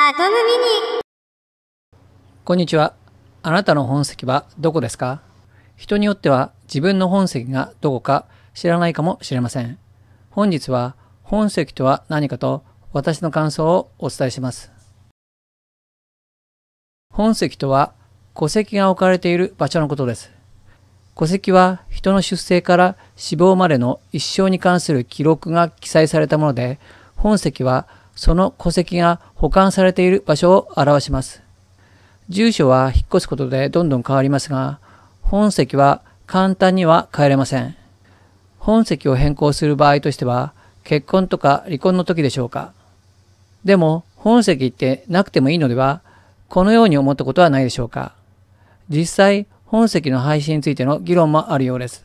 アトムミニこんにちは。あなたの本籍はどこですか人によっては自分の本籍がどこか知らないかもしれません。本日は本籍とは何かと私の感想をお伝えします。本籍とは戸籍が置かれている場所のことです。戸籍は人の出生から死亡までの一生に関する記録が記載されたもので、本籍はその戸籍が保管されている場所を表します。住所は引っ越すことでどんどん変わりますが、本籍は簡単には変えれません。本籍を変更する場合としては、結婚とか離婚の時でしょうか。でも、本籍ってなくてもいいのでは、このように思ったことはないでしょうか。実際、本籍の廃止についての議論もあるようです。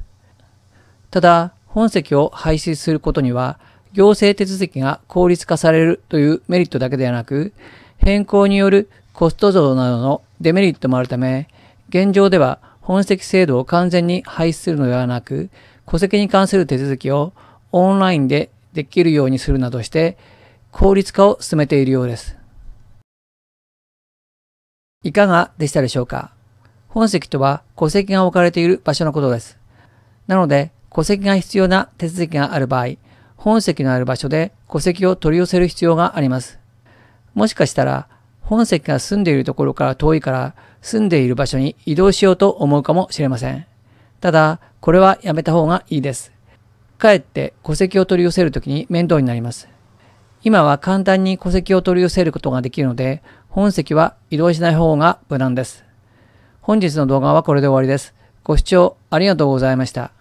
ただ、本籍を廃止することには、行政手続きが効率化されるというメリットだけではなく、変更によるコスト増などのデメリットもあるため、現状では本籍制度を完全に廃止するのではなく、戸籍に関する手続きをオンラインでできるようにするなどして、効率化を進めているようです。いかがでしたでしょうか本籍とは戸籍が置かれている場所のことです。なので、戸籍が必要な手続きがある場合、本籍のある場所で戸籍を取り寄せる必要があります。もしかしたら、本籍が住んでいるところから遠いから住んでいる場所に移動しようと思うかもしれません。ただ、これはやめた方がいいです。かえって戸籍を取り寄せるときに面倒になります。今は簡単に戸籍を取り寄せることができるので、本籍は移動しない方が無難です。本日の動画はこれで終わりです。ご視聴ありがとうございました。